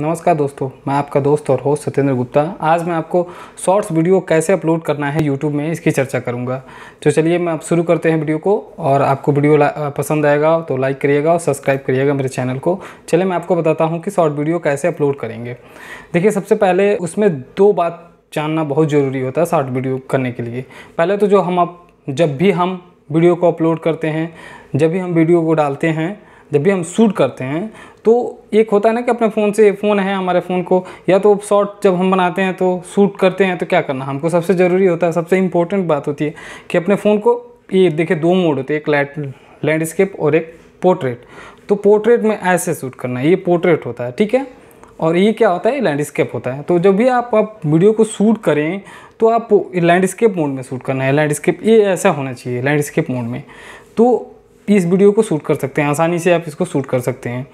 नमस्कार दोस्तों मैं आपका दोस्त और होस्ट सत्येंद्र गुप्ता आज मैं आपको शॉर्ट्स वीडियो कैसे अपलोड करना है यूट्यूब में इसकी चर्चा करूंगा तो चलिए मैं आप शुरू करते हैं वीडियो को और आपको वीडियो पसंद आएगा तो लाइक करिएगा और सब्सक्राइब करिएगा मेरे चैनल को चलिए मैं आपको बताता हूँ कि शॉर्ट वीडियो कैसे अपलोड करेंगे देखिए सबसे पहले उसमें दो बात जानना बहुत ज़रूरी होता है शॉर्ट वीडियो करने के लिए पहले तो जो हम आप जब भी हम वीडियो को अपलोड करते हैं जब भी हम वीडियो को डालते हैं जब भी हम शूट करते हैं तो एक होता है ना कि अपने फ़ोन से फ़ोन है हमारे फ़ोन को या तो शॉर्ट जब हम बनाते हैं तो शूट करते हैं तो क्या करना हमको सबसे ज़रूरी होता है सबसे इम्पोर्टेंट बात होती है कि अपने फ़ोन को ये देखिए दो मोड होते हैं एक लैंड लैंडस्केप और एक पोर्ट्रेट तो पोर्ट्रेट में ऐसे शूट करना है ये पोर्ट्रेट होता है ठीक है और ये क्या होता है लैंडस्केप होता है तो जब भी आप आप वीडियो को शूट करें तो आप लैंडस्केप मोड में शूट करना है लैंडस्केप ये ऐसा होना चाहिए लैंडस्केप मोड में तो इस वीडियो को शूट कर सकते हैं आसानी से आप इसको शूट कर सकते हैं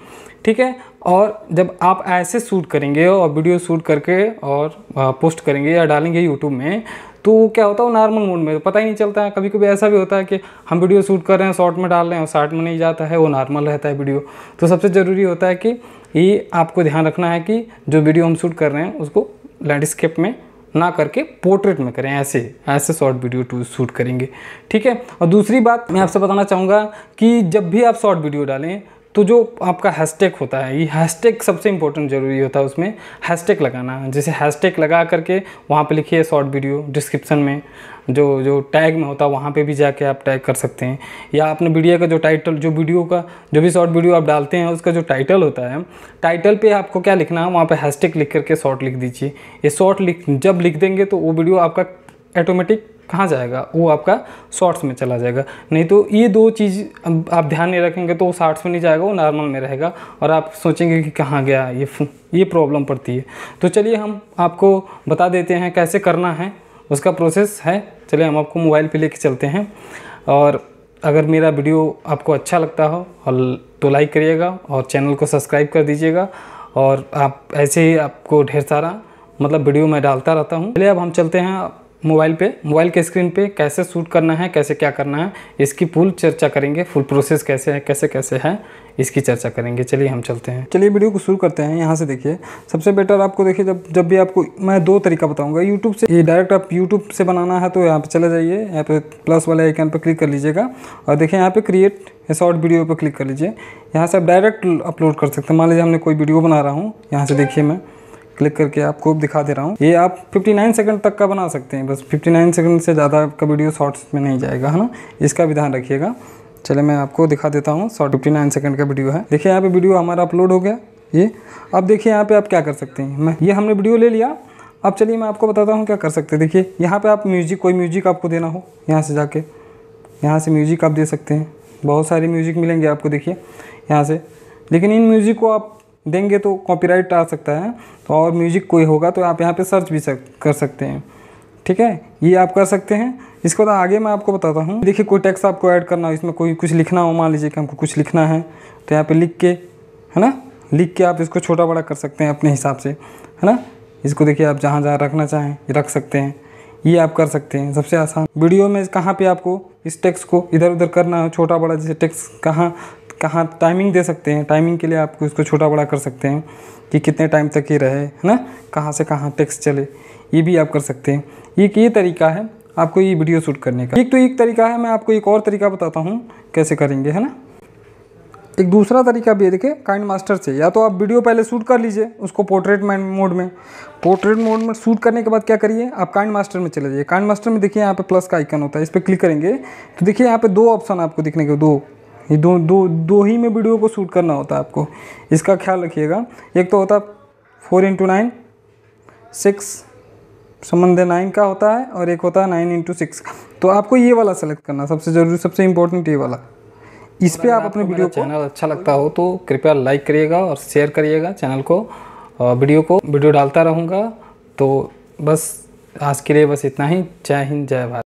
ठीक है और जब आप ऐसे शूट करेंगे और वीडियो शूट करके और पोस्ट करेंगे या डालेंगे यूट्यूब में तो वो क्या होता है वो नॉर्मल मोड में तो पता ही नहीं चलता है कभी कभी ऐसा भी होता है कि हम वीडियो शूट कर रहे हैं शॉर्ट में डाल रहे हैं और शॉर्ट में नहीं जाता है वो नॉर्मल रहता है वीडियो तो सबसे ज़रूरी होता है कि ये आपको ध्यान रखना है कि जो वीडियो हम शूट कर रहे हैं उसको लैंडस्केप में ना करके पोर्ट्रेट में करें ऐसे ऐसे शॉर्ट वीडियो टू शूट करेंगे ठीक है और दूसरी बात मैं आपसे बताना चाहूँगा कि जब भी आप शॉर्ट वीडियो डालें तो जो आपका हैशटैग होता है ये हैशटैग सबसे इंपॉर्टेंट ज़रूरी होता है उसमें हैशटैग लगाना जैसे हैशटैग लगा करके वहाँ पे लिखिए शॉर्ट वीडियो डिस्क्रिप्शन में जो जो टैग में होता है वहाँ पे भी जाके आप टैग कर सकते हैं या आपने वीडियो का जो टाइटल जो वीडियो का जो भी शॉर्ट वीडियो आप डालते हैं उसका जो टाइटल होता है टाइटल पे आपको क्या लिखना है वहाँ पे हैशटैग लिख करके शॉर्ट लिख दीजिए ये शॉर्ट लिख जब लिख देंगे तो वो वीडियो आपका ऑटोमेटिक कहाँ जाएगा वो आपका शॉर्ट्स में चला जाएगा नहीं तो ये दो चीज़ आप ध्यान नहीं रखेंगे तो वो शॉर्ट्स में नहीं जाएगा वो नॉर्मल में रहेगा और आप सोचेंगे कि कहाँ गया ये ये प्रॉब्लम पड़ती है तो चलिए हम आपको बता देते हैं कैसे करना है उसका प्रोसेस है चलिए हम आपको मोबाइल ले कर चलते हैं और अगर मेरा वीडियो आपको अच्छा लगता हो और तो लाइक करिएगा और चैनल को सब्सक्राइब कर दीजिएगा और आप ऐसे ही आपको ढेर सारा मतलब वीडियो मैं डालता रहता हूँ चलिए अब हम चलते हैं मोबाइल पे मोबाइल के स्क्रीन पे कैसे शूट करना है कैसे क्या करना है इसकी फुल चर्चा करेंगे फुल प्रोसेस कैसे है कैसे कैसे है इसकी चर्चा करेंगे चलिए हम चलते हैं चलिए वीडियो को शुरू करते हैं यहाँ से देखिए सबसे बेटर आपको देखिए जब जब भी आपको मैं दो तरीका बताऊंगा यूट्यूब से ये डायरेक्ट आप यूट्यूब से बनाना है तो यहाँ पर चले जाइए यहाँ पर प्लस वाले आइकन पर क्लिक कर लीजिएगा और देखिए यहाँ पर क्रिएट शॉर्ट वीडियो पर क्लिक कर लीजिए यहाँ से आप डायरेक्ट अपलोड कर सकते हैं मान लीजिए हमने कोई वीडियो बना रहा हूँ यहाँ से देखिए मैं क्लिक करके आपको दिखा दे रहा हूँ ये आप 59 सेकंड तक का बना सकते हैं बस 59 सेकंड से ज़्यादा आपका वीडियो शॉर्ट्स में नहीं जाएगा है ना इसका भी ध्यान रखिएगा चले मैं आपको दिखा देता हूँ शॉर्ट फिफ्टी नाइन सेकेंड का वीडियो है देखिए यहाँ पे वीडियो हमारा अपलोड हो गया ये अब देखिए यहाँ पर आप क्या कर सकते हैं मैं ये हमने वीडियो ले लिया अब चलिए मैं आपको बताता हूँ क्या कर सकते हैं देखिए यहाँ पर आप म्यूजिक कोई म्यूजिक आपको देना हो यहाँ से जाके यहाँ से म्यूजिक आप दे सकते हैं बहुत सारे म्यूजिक मिलेंगे आपको देखिए यहाँ से लेकिन इन म्यूजिक को आप देंगे तो कॉपीराइट आ सकता है तो और म्यूजिक कोई होगा तो आप यहाँ पे सर्च भी सक, कर सकते हैं ठीक है ये आप कर सकते हैं इसको तो आगे मैं आपको बताता हूँ देखिए कोई टैक्स आपको ऐड करना हो इसमें कोई कुछ लिखना हो मान लीजिए कि हमको कुछ लिखना है तो यहाँ पे लिख के है ना लिख के आप इसको छोटा बड़ा कर सकते हैं अपने हिसाब से है ना इसको देखिए आप जहाँ जहाँ रखना चाहें रख सकते हैं ये आप कर सकते हैं सबसे आसान वीडियो में कहाँ पे आपको इस टेक्स्ट को इधर उधर करना है छोटा बड़ा जैसे टेक्स्ट कहाँ कहाँ टाइमिंग दे सकते हैं टाइमिंग के लिए आप उसको छोटा बड़ा कर सकते हैं कि कितने टाइम तक ये रहे है ना कहाँ से कहाँ टेक्स्ट चले ये भी आप कर सकते हैं एक ये तरीका है आपको ये वीडियो शूट करने का एक तो एक तरीका है मैं आपको एक और तरीका बताता हूँ कैसे करेंगे है ना एक दूसरा तरीका भी है देखिए काइंड मास्टर से या तो आप वीडियो पहले शूट कर लीजिए उसको पोर्ट्रेट मोड में पोर्ट्रेट मोड में शूट करने के बाद क्या करिए आप काइंड मास्टर में चले जाइए काइंड मास्टर में देखिए यहाँ पे प्लस का आइकन होता है इस पर क्लिक करेंगे तो देखिए यहाँ पे दो ऑप्शन आपको दिखने के दो ये दो दो दो ही में वीडियो को शूट करना होता है आपको इसका ख्याल रखिएगा एक तो होता है फोर इंटू नाइन सिक्स संबंध नाइन का होता है और एक होता है नाइन इंटू सिक्स का तो आपको ये वाला सेलेक्ट करना सबसे ज़रूरी सबसे इम्पोर्टेंट ये वाला इस पर आप अपने वीडियो चैनल अच्छा लगता हो तो कृपया लाइक करिएगा और शेयर करिएगा चैनल को वीडियो को वीडियो डालता रहूँगा तो बस आज के लिए बस इतना ही जय हिंद जय भारत